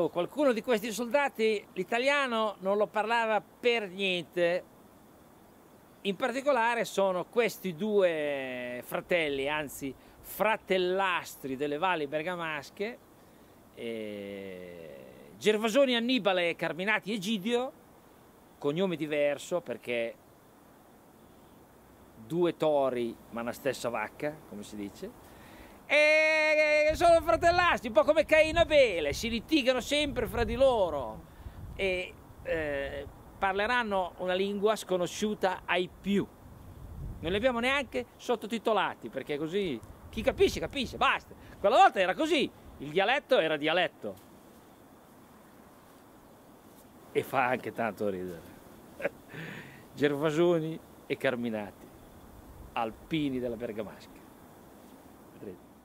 oh, qualcuno di questi soldati l'italiano non lo parlava per niente. In particolare sono questi due fratelli, anzi fratellastri delle valli bergamasche, eh, Gervasoni Annibale e Carminati Egidio, cognome diverso perché due tori ma la stessa vacca, come si dice, e sono fratellasti, un po' come Caino e Abele, si litigano sempre fra di loro e eh, parleranno una lingua sconosciuta ai più. Non li abbiamo neanche sottotitolati perché così chi capisce capisce, basta. Quella volta era così, il dialetto era dialetto. E fa anche tanto ridere. Gervasoni e Carminati, alpini della Bergamasca. Vedrete.